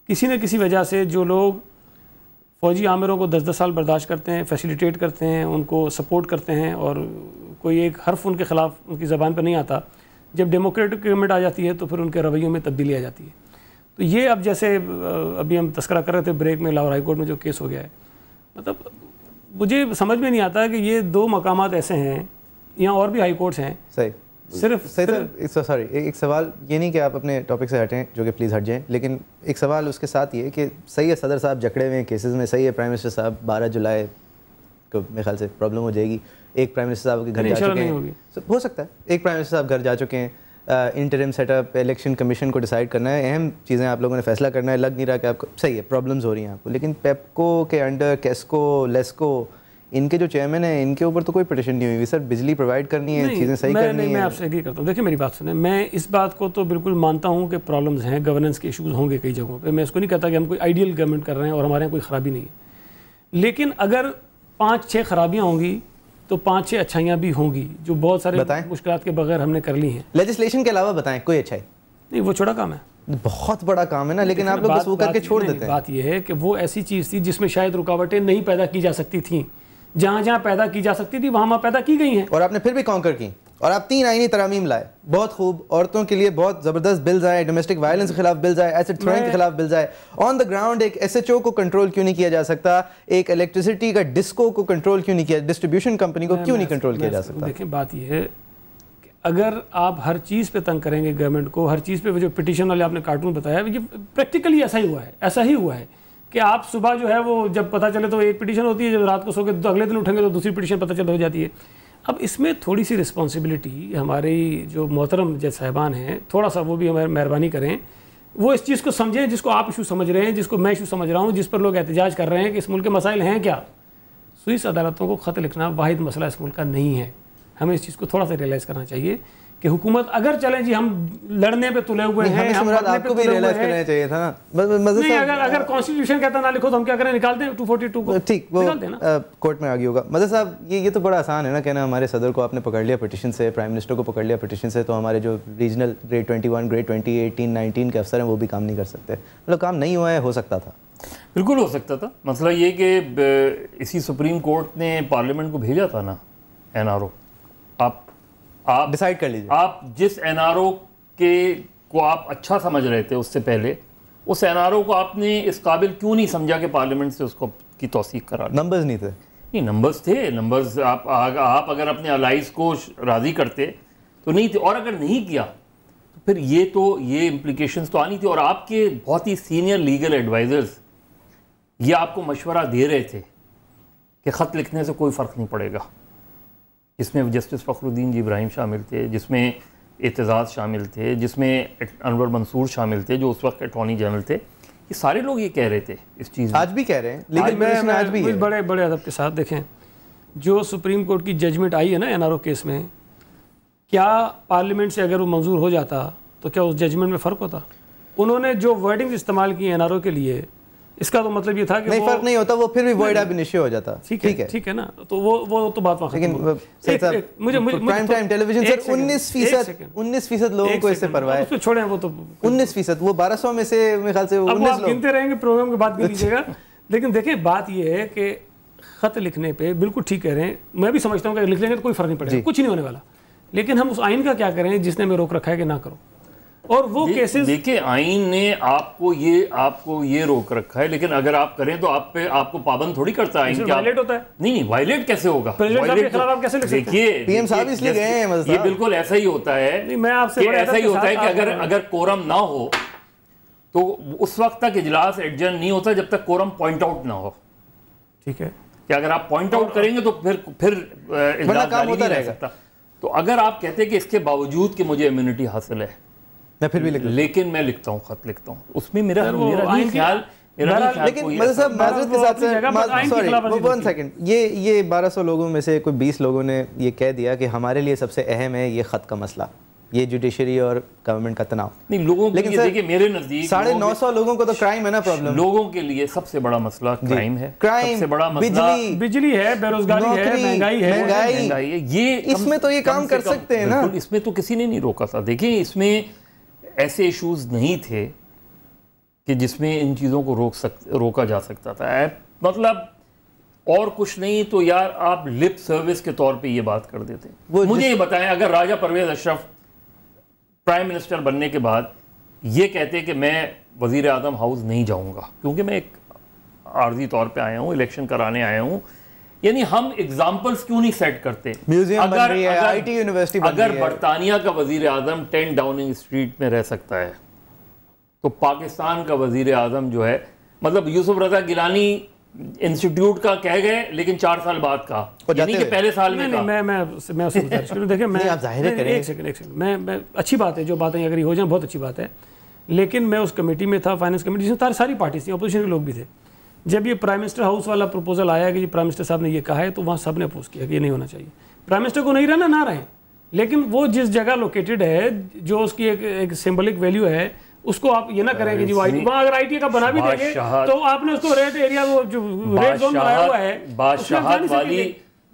किसी न किसी वजह से जो लोग फ़ौजी आमिरों को दस दस साल बर्दाश्त करते हैं फैसिलिटेट करते हैं उनको सपोर्ट करते हैं और कोई एक हर्फ उनके ख़िलाफ़ उनकी ज़बान पर नहीं आता जब डेमोक्रेटिक गवर्नमेंट आ जाती है तो फिर उनके रवैयों में तब्दीली आ जाती है तो ये अब जैसे अभी हम तस्करा कर रहे थे ब्रेक में लाहौर हाईकोर्ट में जो केस हो गया है मतलब मुझे समझ में नहीं आता कि ये दो मकाम ऐसे हैं यहाँ और भी हाई कोर्ट्स हैं सही सिर्फ सही तो सॉरी एक सवाल ये नहीं कि आप अपने टॉपिक से हटें जो कि प्लीज़ हट जाएं लेकिन एक सवाल उसके साथ ये कि सही है सदर साहब जकड़े हुए हैं केसेस में सही है प्राइम मिनिस्टर साहब बारह जुलाई को मेरे ख्याल से प्रॉब्लम हो जाएगी एक प्राइम मिनिस्टर साहब के घर जा चुके हैं हो सकता है एक प्राइम मिनिस्टर साहब घर जा चुके हैं इंटरम सेटअप इलेक्शन कमीशन को डिसाइड करना है अहम चीज़ें आप लोगों ने फैसला करना है लग नहीं रहा कि आपको सही है प्रॉब्लम्स हो रही हैं आपको लेकिन पेपको के अंडर कैसको लेस्को इनके जो चेयरमैन है इनके ऊपर तो कोई पटिशन नहीं हुई सर बिजली प्रोवाइड करनी है चीज़ें सही मैं, करनी नहीं, है मैं आपसे एग्री करता हूँ देखिए मेरी बात सुने मैं इस बात को तो बिल्कुल मानता हूँ कि प्रॉब्लम्स हैं गवर्नेंस के इशूज़ होंगे कई जगहों पर मैं इसको नहीं कहता कि हम कोई आइडियल गवर्नमेंट कर रहे हैं और हमारे यहाँ कोई ख़राबी नहीं है लेकिन अगर पाँच छः खराबियाँ होंगी तो पाँच छः अच्छाइयाँ भी होंगी जो बहुत सारे मुश्किल के बगैर हमने कर ली हैं लेजिस्लेशन के अलावा बताएं कोई अच्छाई नहीं वो छोटा काम है बहुत बड़ा काम है ना लेकिन आप लोग बस वो करके छोड़ देते हैं बात यह है कि वो ऐसी चीज़ थी जिसमें शायद रुकावटें नहीं पैदा की जा सकती थी जहां जहां पैदा की जा सकती थी वहां वहां पैदा की गई हैं और आपने फिर भी कॉन्कर की और आप तीन आईनी तरामीम लाए बहुत खूब औरतों के लिए बहुत ज़बरदस्त बिल्स आए डोमेस्टिक वायलेंस के खिलाफ बिल्स आए एसिड थ्रोइंग के खिलाफ बिल्स आए ऑन द ग्राउंड एक एसएचओ को कंट्रोल क्यों नहीं किया जा सकता एक इलेक्ट्रिसिटी का डिस्को को कंट्रोल क्यों नहीं किया डिस्ट्रीब्यूशन कंपनी को क्यों नहीं कंट्रोल किया जा सकता देखिए बात यह है अगर आप हर चीज़ पे तंग करेंगे गवर्नमेंट को हर चीज़ पे जो पिटिशन वाले आपने कार्टून बताया प्रैक्टिकली ऐसा ही हुआ है ऐसा ही हुआ है कि आप सुबह जो है वो जब पता चले तो एक पिटिशन होती है जब रात को सो के तो अगले दिन उठेंगे तो दूसरी पिटीशन पता चल हो जाती है अब इसमें थोड़ी सी रिस्पॉन्सिबिलिटी हमारी जो मोहतरम जय साहबान हैं थोड़ा सा वो भी हमारे मेहरबानी करें वो इस चीज़ को समझें जिसको आप इशू समझ रहे हैं जिसको मैं इशू समझ रहा हूँ जिस पर लोग एहतजाज कर रहे हैं कि इस मुल्क के मसाइल हैं क्या स्विस तो अदालतों को ख़त लिखना वाद मसला इस मुल्क का नहीं है हमें इस चीज़ को थोड़ा सा रियलाइज़ करना चाहिए कि हुकूमत अगर चले जी हम लड़ने पे तुले हुए हैं हम आपको भी रियलाइज करना चाहिए था ना नहीं अगर अगर कॉन्स्टिट्यूशन कहता ना लिखो तो हम क्या करें निकाल दें 242 को ठीक वो कोर्ट में आगे होगा मदर साहब ये ये तो बड़ा आसान है ना कहना हमारे सदर को आपने पकड़ लिया पिटिशन से प्राइम मिनिस्टर को पकड़ लिया पिटिशन से तो हमारे जो regional grade twenty one grade twenty eighteen nineteen के अफसर हैं वो भी काम नहीं कर सकते मतलब काम नहीं हुआ है हो सकता था बिल्कुल हो सकता था मसला ये कि इसी सुप्रीम कोर्ट ने पार्लियामेंट को भेजा था ना एन आप आप डिसाइड कर लीजिए आप जिस एनआरओ के को आप अच्छा समझ रहे थे उससे पहले उस एनआरओ को आपने इस काबिल क्यों नहीं समझा कि पार्लियामेंट से उसको की तोसीक करा नंबर्स नहीं थे नहीं नंबर्स थे नंबर्स आप आ, आप अगर अपने अलाइज को राज़ी करते तो नहीं थे और अगर नहीं किया तो फिर ये तो ये इम्प्लिकेशन तो आनी थी और आपके बहुत ही सीनियर लीगल एडवाइज़र्स ये आपको मशवरा दे रहे थे कि ख़त लिखने से कोई फ़र्क नहीं पड़ेगा जिसमें जस्टिस फ़खरुद्दीन इब्राहिम शामिल थे जिसमें एतजाज़ शामिल थे जिसमें अनवर मंसूर शामिल थे जो उस वक्त अटॉर्नी जनरल थे ये सारे लोग ये कह रहे थे इस चीज़ आज भी कह रहे हैं लेकिन मैं आज, आज भी बड़े बड़े अदब के साथ देखें जो सुप्रीम कोर्ट की जजमेंट आई है ना एन केस में क्या पार्लियामेंट से अगर वो मंजूर हो जाता तो क्या उस जजमेंट में फ़र्क होता उन्होंने जो वर्डिंग इस्तेमाल की एन के लिए इसका तो मतलब ये था कि नहीं फर्क नहीं होता वो फिर भी वर्ड अब इनिशियो हो जाता ठीक है ठीक है ना तो वो वो तो बात वहाँ लेकिन मुझे प्राइम टाइम टेलीविजन सर 19% 19% लोगों को इससे परवाह है उसको छोड़े वो तो 19% वो 1200 में से मेरे ख्याल से 19 अब आप गिनते रहेंगे प्रोग्राम की बात लीजिएगा लेकिन देखिए बात ये है कि खत लिखने पे बिल्कुल ठीक कह रहे हैं मैं भी समझता हूँ कि लिख लेंगे तो कोई फर्क नहीं पड़ेगा कुछ नहीं होने वाला लेकिन हम उस आइन का क्या करें जिसने हमें रोक रखा है कि ना करो और वो दे, केसेस देखिए आइन ने आपको ये आपको ये रोक रखा है लेकिन अगर आप करें तो आप पे आपको पाबंद थोड़ी करता है आइन वायलेट होता है नहीं नहीं वायलेट कैसे होगा तो- देखिए पीएम साहब इसलिए गए हैं ये बिल्कुल ऐसा ही होता है मैं आपसे ऐसा ही होता है कि अगर अगर कोरम ना हो तो उस वक्त तक इजलास एडजर्न नहीं होता जब तक कोरम पॉइंट आउट ना हो ठीक है कि अगर आप पॉइंट आउट करेंगे तो फिर फिर इजलास नहीं रह सकता तो अगर आप कहते कि इसके बावजूद कि मुझे इम्यूनिटी हासिल है मैं फिर भी लिख लेकिन मैं लिखता हूँ खत लिखता हूँ उसमें मेरा मेरा ख्याल लेकिन मतलब साहब के साथ ये ये 1200 लोगों में से कोई 20 लोगों ने ये कह दिया कि हमारे लिए सबसे अहम है ये खत का मसला ये जुडिशरी और गवर्नमेंट का तनाव नहीं लोगों लेकिन मेरे नजदीक साढ़े नौ सौ लोगों को तो क्राइम है ना प्रॉब्लम लोगों के लिए सबसे बड़ा मसला क्राइम है क्राइम सबसे बड़ा मसला बिजली बिजली है बेरोजगारी है महंगाई है महंगाई है ये इसमें तो ये काम कर सकते हैं ना इसमें तो किसी ने नहीं रोका था देखिए इसमें ऐसे इश्यूज नहीं थे कि जिसमें इन चीज़ों को रोक सक रोका जा सकता था मतलब और कुछ नहीं तो यार आप लिप सर्विस के तौर पे ये बात कर देते वो मुझे ये बताएं अगर राजा परवेज अशरफ प्राइम मिनिस्टर बनने के बाद ये कहते कि मैं वज़ी अजम हाउस नहीं जाऊँगा क्योंकि मैं एक आर्जी तौर पे आया हूँ इलेक्शन कराने आया हूँ यानी हम एग्जांपल्स क्यों नहीं सेट करते म्यूजियम अगर, बन रही यूनिवर्सिटी अगर बरतानिया का वजीर आजम टेन डाउनिंग स्ट्रीट में रह सकता है तो पाकिस्तान का वजीर आजम जो है मतलब यूसुफ रजा गिलानी इंस्टीट्यूट का कह गए लेकिन चार साल बाद का यानी कि पहले साल में नहीं, मैं मैं मैं उसको देखिए मैं एक सेकंड एक सेकंड मैं, मैं अच्छी बात है जो बातें अगर ये हो जाए बहुत अच्छी बात है लेकिन मैं उस कमेटी में था फाइनेंस कमेटी जिसमें सारी पार्टी थी अपोजिशन के लोग भी थे जब ये प्राइम मिनिस्टर हाउस वाला प्रपोजल आया कि जी प्राइम मिनिस्टर साहब ने ये कहा है तो वहाँ सब ने अपोज किया कि ये नहीं होना चाहिए प्राइम मिनिस्टर को नहीं रहना ना रहें लेकिन वो जिस जगह लोकेटेड है जो उसकी एक, एक सिंबलिक वैल्यू है उसको आप ये ना करेंगे जी वाई वहाँ अगर आई का बना भी देंगे तो आपने उसको रेड एरिया वो जो रेड जोन बनाया हुआ है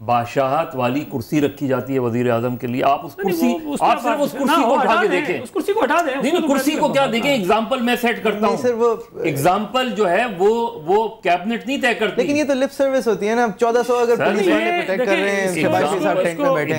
बादशाहत वाली कुर्सी रखी जाती है वजीर आजम के लिए आप उस कुर्सी आप सिर्फ उस कुर्सी को उठा के देखें उस कुर्सी को हटा दें नहीं कुर्सी को क्या देखें एग्जांपल मैं सेट करता हूँ सिर्फ एग्जांपल जो है वो वो कैबिनेट नहीं तय करती लेकिन ये तो लिप सर्विस होती है ना चौदह सौ अगर पुलिस वाले प्रोटेक्ट कर रहे हैं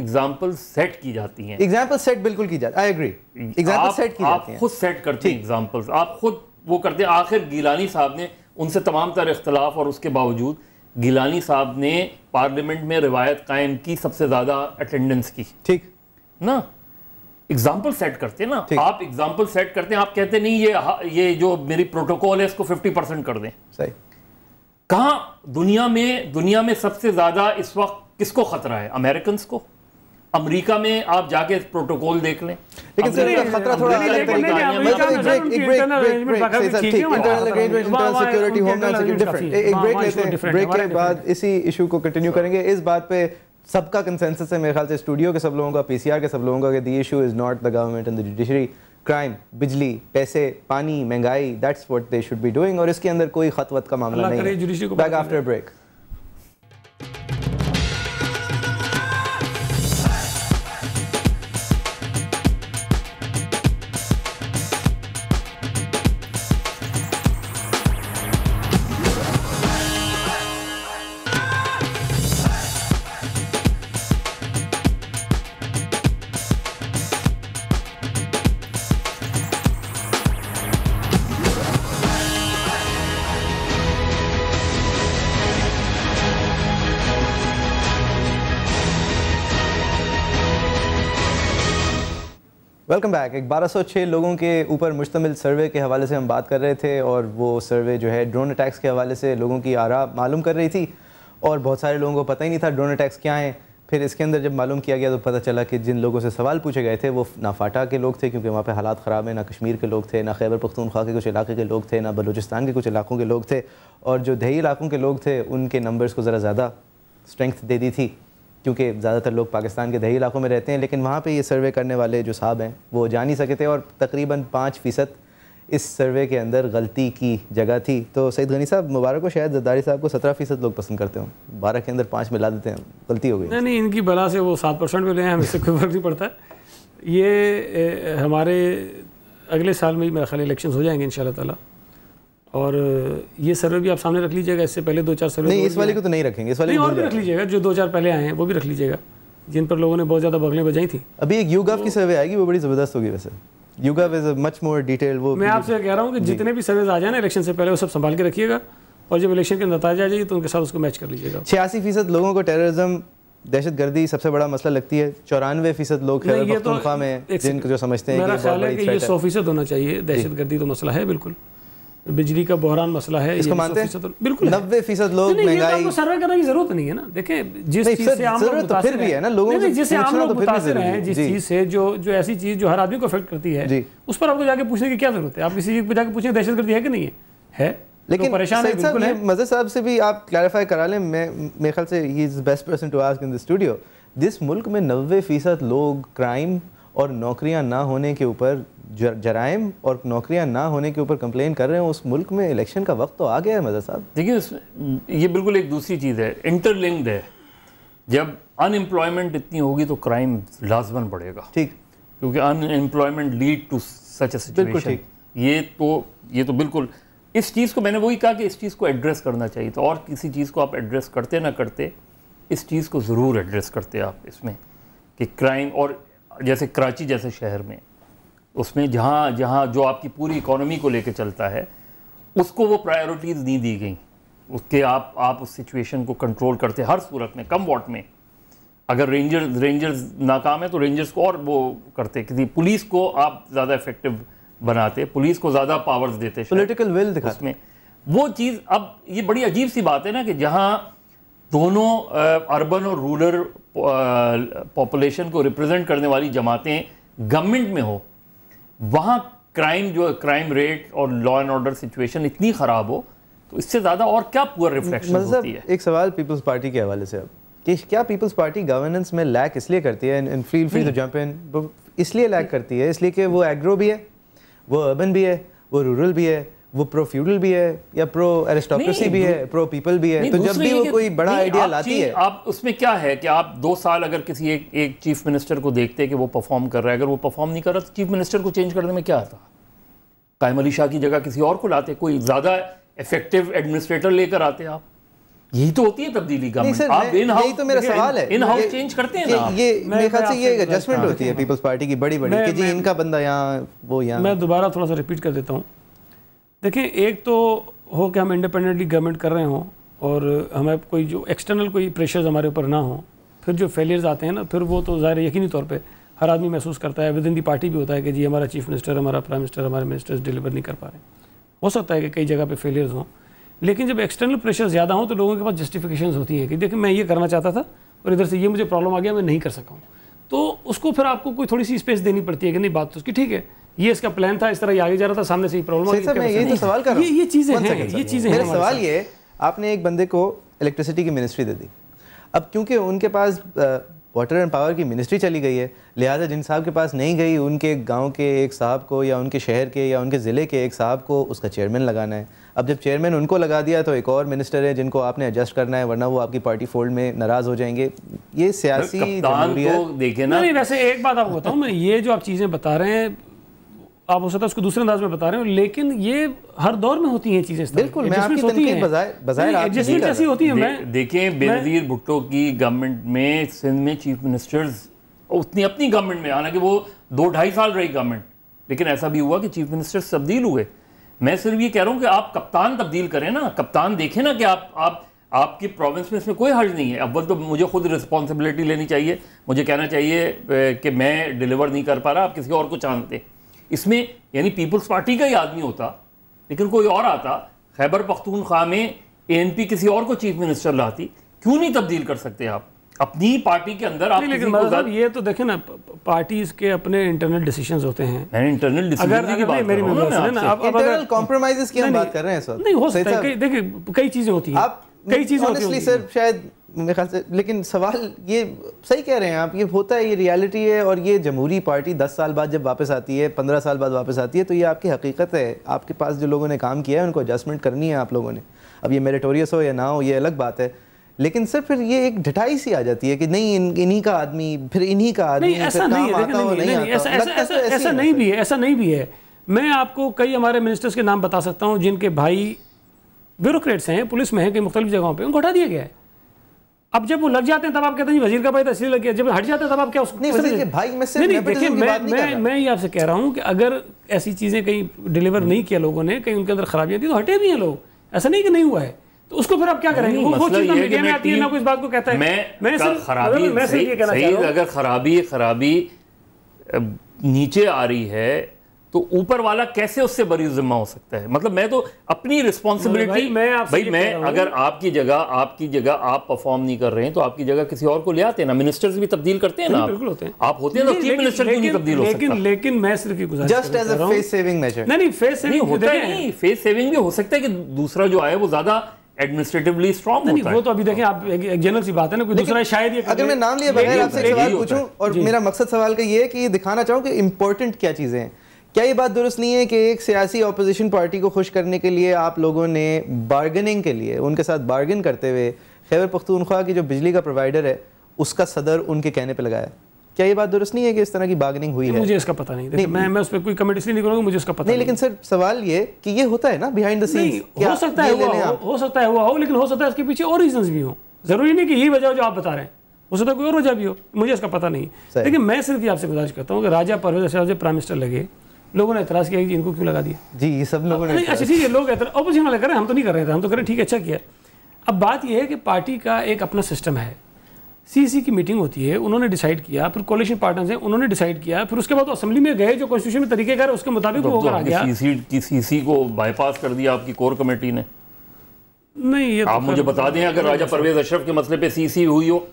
एग्जांपल्स सेट की जाती है एग्जाम्पल सेट बिल्कुल की जाती आई एग्री एग्जांपल सेट की जाती खुद सेट करते हैं एग्जाम्पल आप खुद वो करते हैं आखिर गिलानी साहब ने उनसे तमाम तरह इख्तलाफ और उसके बावजूद गिलानी साहब ने पार्लियामेंट में रिवायत कायम की सबसे ज़्यादा अटेंडेंस की ठीक ना एग्जाम्पल सेट करते हैं ना आप एग्जाम्पल सेट करते हैं आप कहते नहीं ये ये जो मेरी प्रोटोकॉल है इसको 50 परसेंट कर दें सही कहा दुनिया में दुनिया में सबसे ज़्यादा इस वक्त किसको खतरा है अमेरिकन को अमेरिका में आप जाके प्रोटोकॉल देख लें लेकिन सर खतरा थोड़ा अलग तरीका है मतलब एक ब्रेक ब्रेक ब्रेक सही sir internal arrangement internal security homeland security different एक ब्रेक लेते हैं ब्रेक के बाद इसी इशू को कंटिन्यू करेंगे इस बात पे सबका कंसेंसस है मेरे ख्याल से स्टूडियो के सब लोगों का पीसीआर के सब लोगों का कि the issue is not the government and the judiciary crime बिजली पैसे पानी महंगाई that's what they should be doing और इसके अंदर कोई खतवत का मामला नहीं है back after break welcome back एक 1206 लोगों के ऊपर मुश्तमिल सर्वे के हवाले से हम बात कर रहे थे और वो सर्वे जो है ड्रोन अटैक्स के हवाले से लोगों की आरा मालूम कर रही थी और बहुत सारे लोगों को पता ही नहीं था ड्रोन अटैक्स क्या हैं फिर इसके अंदर जब मालूम किया गया तो पता चला कि जिन लोगों से सवाल पूछे गए थे वो ना फाटा के लोग थे क्योंकि वहाँ पर हालात ख़राब हैं ना कश्मीर के लोग थे ना खैबर पख्तूनख्वा के कुछ इलाके के लोग थे ना बलोचिस्तान के कुछ इलाकों के लोग थे और जो दही इलाकों के लोग थे उनके नंबर्स को ज़रा ज़्यादा स्ट्रेंथ दे दी थी क्योंकि ज़्यादातर लोग पाकिस्तान के दही इलाकों में रहते हैं लेकिन वहाँ पर ये सर्वे करने वाले जो साहब हैं वो जा नहीं सके थे और तकरीबन पाँच फ़ीसद इस सर्वे के अंदर गलती की जगह थी तो सईद गनी साहब मुबारक को शायद जद्दारी साहब को सत्रह फीसद लोग पसंद करते हों बारह के अंदर पाँच मिला देते हैं गलती हो गई नहीं नहीं इनकी बला से वो सात परसेंट पे ले हैं हमें कोई फर्क नहीं पड़ता ये हमारे अगले साल में ही मेरा ख्याल इलेक्शन हो जाएंगे इन ताला और ये सर्वे भी आप सामने रख लीजिएगा इससे पहले दो चार सर्वे नहीं इस वाले को तो नहीं रखेंगे इस वाले और भी रख लीजिएगा जो दो चार पहले आए हैं वो भी रख लीजिएगा जिन पर लोगों ने बहुत ज़्यादा बगलें बजाई थी अभी एक यूगाव की सर्वे आएगी वो बड़ी ज़बरदस्त होगी वैसे यूगा इज़ मच मोर डिटेल वो मैं आपसे कह रहा हूँ कि जितने भी सर्वे आ जाए ना इलेक्शन से पहले वो सब संभाल के रखिएगा और जब इलेक्शन के नतज आ जाएगी तो उनके साथ उसको मैच कर लीजिएगा छियासी फीसद लोगों को टेररिज्म दहशत गर्दी सबसे बड़ा मसला लगती है चौरानवे फीसद लोग खैर तो में जिनको जो समझते हैं मेरा ख्याल है कि ये सौ फीसद होना चाहिए दहशत गर्दी तो मसला है बिल्कुल बिजली का बहरान मसला है इसको मानते हैं बिल्कुल नब्बे फीसद लोग महंगाई तो सर्वे करने की जरूरत नहीं है ना देखे जिस चीज से आम लोग तो फिर भी है ना लोगों जिससे आम लोग तो मुतासर हैं जिस चीज से जो जो ऐसी चीज जो हर आदमी को अफेक्ट करती है उस पर आपको जाके पूछने की क्या जरूरत है आप किसी चीज पर जाके पूछे दहशत गर्दी है कि नहीं है तो लेकिन परेशान है बिल्कुल है साहब से भी आप क्लैरिफाई करा लें मैं मेरे ख्याल से he is best person to ask in the studio जिस मुल्क में नब्बे फीसद लोग क्राइम और नौकरियां ना होने के ऊपर जराइम और नौकरियां ना होने के ऊपर कंप्लेन कर रहे हैं उस मुल्क में इलेक्शन का वक्त तो आ गया है मदर साहब देखिए ये बिल्कुल एक दूसरी चीज़ है इंटरलिंक्ड है जब अनएम्प्लॉयमेंट इतनी होगी तो क्राइम लाजमन बढ़ेगा ठीक क्योंकि unemployment lead to such a situation ये तो ये तो बिल्कुल इस चीज़ को मैंने वही कहा कि इस चीज़ को एड्रेस करना चाहिए तो और किसी चीज़ को आप एड्रेस करते ना करते इस चीज़ को ज़रूर एड्रेस करते आप इसमें कि क्राइम और जैसे कराची जैसे शहर में उसमें जहाँ जहाँ जो आपकी पूरी इकोनॉमी को लेकर चलता है उसको वो प्रायोरिटीज़ नहीं दी गई उसके आप आप उस सिचुएशन को कंट्रोल करते हर सूरत में कम वॉट में अगर रेंजर्स रेंजर्स नाकाम है तो रेंजर्स को और वो करते कि पुलिस को आप ज़्यादा इफेक्टिव बनाते पुलिस को ज़्यादा पावर्स देते पोलिटिकल विल उसमें वो चीज़ अब ये बड़ी अजीब सी बात है ना कि जहाँ दोनों अर्बन और रूरल पॉपुलेशन को रिप्रेजेंट करने वाली जमातें गवर्नमेंट में हो वहाँ क्राइम जो क्राइम रेट और लॉ एंड ऑर्डर सिचुएशन इतनी ख़राब हो तो इससे ज़्यादा और क्या पुअर रिफ्लेक्शन मतलब होती है एक सवाल पीपल्स पार्टी के हवाले से अब कि क्या पीपल्स पार्टी गवर्नेंस में लैक इसलिए करती है in feel free jump in इसलिए लैक करती है इसलिए कि वो एग्रो भी है वो अर्बन भी है वो रूरल भी है वो प्रो फ्यूडल भी है या प्रो एरिस्टोक्रेसी भी है प्रो पीपल भी है तो जब भी वो कोई बड़ा आइडिया लाती है आप उसमें क्या है कि आप दो साल अगर किसी एक एक चीफ मिनिस्टर को देखते हैं कि वो परफॉर्म कर रहा है अगर वो परफॉर्म नहीं कर रहा तो चीफ मिनिस्टर को चेंज करने में क्या आता कायम अली शाह की जगह किसी और को लाते कोई ज़्यादा इफेक्टिव एडमिनिस्ट्रेटर लेकर आते आप यही तो होती है तब्दीली का आप इन हाउस तो मेरा सवाल है इन हाउस चेंज करते हैं ना ये मेरे ख्याल से ये एडजस्टमेंट होती है पीपल्स पार्टी की बड़ी बड़ी कि जी इनका बंदा यहाँ वो यहाँ मैं दोबारा थोड़ा सा रिपीट कर देता हूँ देखिए एक तो हो कि हम इंडिपेंडेंटली गवर्नमेंट कर रहे हों और हमें कोई जो एक्सटर्नल कोई प्रेशर्स हमारे ऊपर ना हो फिर जो फेलियर्स आते हैं ना फिर वो तो ज़ाहिर यकीनी तौर पर हर आदमी महसूस करता है विद इन दी पार्टी भी होता है कि जी हमारा चीफ मिनिस्टर हमारा प्राइम मिनिस्टर हमारे मिनिस्टर्स डिलीवर नहीं कर पा रहे हो सकता है कि कई जगह पर फेलियर्स हों लेकिन जब एक्सटर्नल प्रेशर ज़्यादा हों तो लोगों के पास जस्टिफिकेशन होती हैं कि देखिए मैं ये करना चाहता था और इधर से ये मुझे प्रॉब्लम आ गया मैं नहीं कर सका हूँ तो उसको फिर आपको कोई थोड़ी सी स्पेस देनी पड़ती है कि नहीं बात तो उसकी ठीक है ये इसका प्लान था इस तरह आगे जा रहा था सामने से ही प्रॉब्लम तो सवाल ये आपने एक बंदे को इलेक्ट्रिसिटी की मिनिस्ट्री दे दी अब क्योंकि उनके पास वाटर एंड पावर की मिनिस्ट्री चली गई है लिहाजा जिन साहब के पास नहीं गई उनके गांव के एक साहब को या उनके शहर के या उनके ज़िले के एक साहब को उसका चेयरमैन लगाना है अब जब चेयरमैन उनको लगा दिया तो एक और मिनिस्टर है जिनको आपने एडजस्ट करना है वरना वो आपकी पार्टी फोल्ड में नाराज़ हो जाएंगे ये सियासी तो देखिए ना नहीं वैसे एक बात आपको बताऊँ मैं ये जो आप चीज़ें बता रहे हैं आप हो सकता है उसको दूसरे अंदाज में बता रहे हो लेकिन ये हर दौर में होती हैं चीजें बिल्कुल है देखिए बेनजीर भुट्टो की गवर्नमेंट में सिंध में चीफ मिनिस्टर्स उतनी अपनी गवर्नमेंट में हालांकि वो दो ढाई साल रही गवर्नमेंट लेकिन ऐसा भी हुआ कि चीफ मिनिस्टर्स तब्दील हुए मैं सिर्फ ये कह रहा हूँ कि आप कप्तान तब्दील करें ना कप्तान देखें ना कि आप आप आपकी प्रोविंस में इसमें कोई हर्ज नहीं है अव्वल तो मुझे खुद रिस्पॉन्सिबिलिटी लेनी चाहिए मुझे कहना चाहिए कि मैं डिलीवर नहीं कर पा रहा आप किसी और को चांस दें इसमें यानी पीपल्स पार्टी का ही आदमी होता लेकिन कोई और आता खैबर पख्तूनख्वा में ए किसी और को चीफ मिनिस्टर लाती क्यों नहीं तब्दील कर सकते आप अपनी पार्टी के अंदर आप लेकिन मतलब ये तो देखें ना पार्टी के अपने इंटरनल डिसीजंस होते हैं इंटरनल अगर, की बात कर रहे हैं सर नहीं हो सकता है देखिए कई चीजें होती हैं कई चीजें सर शायद मेरे ख्याल से लेकिन सवाल ये सही कह रहे हैं आप ये होता है ये रियलिटी है और ये जमहूरी पार्टी दस साल बाद जब वापस आती है पंद्रह साल बाद वापस आती है तो ये आपकी हकीकत है आपके पास जो लोगों ने काम किया है उनको एडजस्टमेंट करनी है आप लोगों ने अब ये मेरेटोरियस हो या ना हो ये अलग बात है लेकिन सर फिर ये एक ढटाई सी आ जाती है कि नहीं इन्हीं का आदमी फिर इन्हीं का आदमी ऐसा नहीं ऐसा तो नहीं भी है ऐसा नहीं भी है मैं आपको कई हमारे मिनिस्टर्स के नाम बता सकता हूँ जिनके भाई ब्यूरोक्रेट्स हैं पुलिस में हैं कई मुख्तलिफ जगहों पर उनको हटा दिया गया है अब जब वो लग जाते हैं तब आप कहते हैं वजीर का भाई तो लग गया जब हट जाते हैं तब आप क्या उसको नहीं वजीर के भाई मैं सिर्फ नहीं देखिए मैं मैं मैं ये आपसे कह रहा हूँ कि अगर ऐसी चीज़ें कहीं डिलीवर नहीं किया लोगों ने कहीं उनके अंदर खराबियाँ थी तो हटे भी हैं लोग ऐसा नहीं कि नहीं हुआ है तो उसको फिर आप क्या करेंगे वो चीज़ मीडिया में आती है ना कोई इस बात को कहता है मैं खराबी अगर खराबी खराबी नीचे आ रही है तो ऊपर वाला कैसे उससे बरी जिम्मा हो सकता है मतलब मैं तो अपनी रिस्पॉन्सिबिलिटी मैं आप भाई मैं अगर आपकी जगह आपकी जगह आप परफॉर्म नहीं कर रहे हैं तो आपकी जगह किसी और को ले आते हैं ना मिनिस्टर्स भी तब्दील करते हैं ना बिल्कुल होते हैं आप होते हैं तो चीफ मिनिस्टर क्यों नहीं तब्दील लेकिन लेकिन मैं सिर्फ ये just as face saving measure नहीं नहीं फेस सेविंग होता है नहीं फेस सेविंग भी हो सकता है कि दूसरा जो आए वो ज्यादा एडमिनिस्ट्रेटिवली स्ट्रॉन्ग नहीं वो तो अभी देखें आप एक, एक जनरल सी बात है ना कोई दूसरा शायद ये अगर मैं नाम लिया बगैर आपसे सवाल पूछूं और मेरा मकसद सवाल का ये है कि दिखाना चाहूं कि इंपॉर्टेंट क्या चीज़ें हैं क्या ये बात दुरुस्त नहीं है कि एक सियासी अपोजिशन पार्टी को खुश करने के लिए आप लोगों ने बार्गनिंग के लिए उनके साथ बार्गन करते हुए खैबर पख्तूनख्वा की जो बिजली का प्रोवाइडर है उसका सदर उनके कहने पर लगाया क्या ये बात दुरुस्त नहीं है कि इस तरह की बार्गेनिंग हुई है मुझे इसका पता नहीं, नहीं मैं मैं उस पर कोई कमेंट इसलिए नहीं करूंगा मुझे इसका पता नहीं, नहीं लेकिन सर सवाल ये कि ये होता है ना बिहाइंड द सीन हो सकता है हुआ हो सकता है हुआ हो लेकिन हो सकता है इसके पीछे और रीजन भी हो जरूरी नहीं कि यही वजह जो आप बता रहे हैं हो सकता है कोई और वजह भी हो मुझे इसका पता नहीं लेकिन मैं सिर्फ आपसे गुजारिश करता हूँ कि राजा परवेज प्राइम मिनिस्टर लगे लोगों ने एतराज़ किया कि इनको क्यों लगा दिया जी ये सब लोगों ने अच्छा ठीक है लोग ऑपोजिशन वाले कर रहे हैं हम तो नहीं कर रहे थे हम तो करें ठीक है अच्छा किया अब बात यह है कि पार्टी का एक अपना सिस्टम है सीसी की मीटिंग होती है उन्होंने डिसाइड किया फिर कोलेशन पार्टनर्स हैं उन्होंने डिसाइड किया फिर उसके बाद असेंबली में गए जो कॉन्स्टिट्यूशन में तरीके कर उसके मुताबिक वो तो- तो होकर आ गया सीसी की सीसी को बाईपास कर दिया आपकी कोर कमेटी ने नहीं ये तो आप तो मुझे बता दें अगर राजा परवेज अशरफ के मसले पे सीसी हुई हो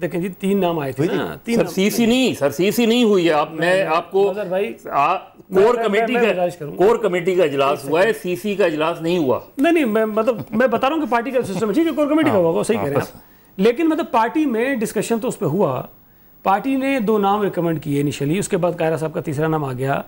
देखें जी तीन नाम आए थे तो। ना तीन सर सीसी नहीं सर सीसी नहीं हुई है आप मैं आपको भाई कोर कमेटी का कोर कमेटी का इजलास हुआ है सीसी का इजलास नहीं हुआ नहीं नहीं मैं मतलब मैं बता रहा हूँ कि पार्टी का सिस्टम ठीक है कोर कमेटी का हाँ। हुआ सही कह रहे हैं हाँ, लेकिन मतलब पार्टी में डिस्कशन तो उस पर हुआ पार्टी ने दो नाम रिकमेंड किए इनिशियली उसके बाद कायरा साहब का तीसरा नाम आ गया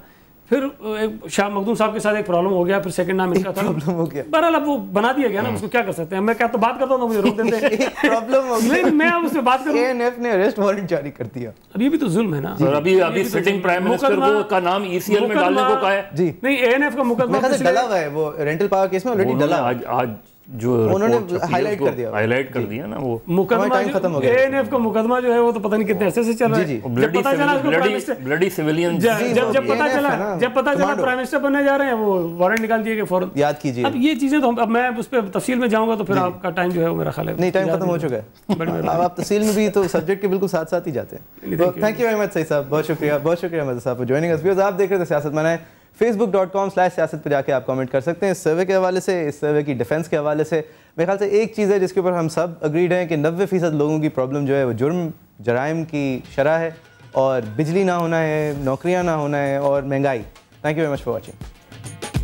फिर एक शाह मखदूम साहब के साथ एक प्रॉब्लम हो गया फिर सेकंड नाम इनका था प्रॉब्लम हो गया बहरहाल अब वो बना दिया गया ना हाँ। उसको क्या कर सकते हैं मैं क्या तो बात करता हूँ मुझे रोक देते प्रॉब्लम हो गया मैं उससे बात करूँ एएनएफ ने अरेस्ट वारंट जारी कर दिया अब ये भी तो जुल्म है ना और अभी अभी सिटिंग प्राइम मिनिस्टर को का नाम ईसीएल e में डालने को कहा है जी नहीं एएनएफ का मुकदमा डला हुआ है वो रेंटल पावर केस में ऑलरेडी डला आज जो उन्होंने हाईलाइट कर दिया हाईलाइट कर दिया ना वो मुकदमा खत्म हो गया एएनएफ का मुकदमा जो है वो तो पता नहीं कितने अरसे से चल रहा है जब पता चला ब्लडी ब्लडी सिविलियन जब जब पता चला जब पता चला प्राइम मिनिस्टर बनने जा रहे हैं वो वारंट निकाल दिए कि फौरन याद कीजिए अब ये चीजें तो अब मैं उस पे तफसील में जाऊंगा तो फिर आपका टाइम जो है वो मेरा ख्याल है नहीं टाइम खत्म हो चुका है अब आप तफसील में भी तो सब्जेक्ट के बिल्कुल साथ साथ ही जाते हैं तो थैंक यू वेरी मच सही साहब बहुत शुक्रिया बहुत शुक्रिया मदर साहब फॉर जॉइनिंग अस व्यूअर्स आप देख रहे थे सियासत मैंने फेसबुक डॉट कॉम स्लैश सियासत पर जाके आप कमेंट कर सकते हैं इस सर्वे के हवाले से इस सर्वे की डिफेंस के हवाले से मेरे ख्याल से एक चीज़ है जिसके ऊपर हम सब अग्रीड हैं कि नबे फ़ीसद लोगों की प्रॉब्लम जो है वो जुर्म जराइम की शरह है और बिजली ना होना है नौकरियाँ ना होना है और महंगाई thank you very much for watching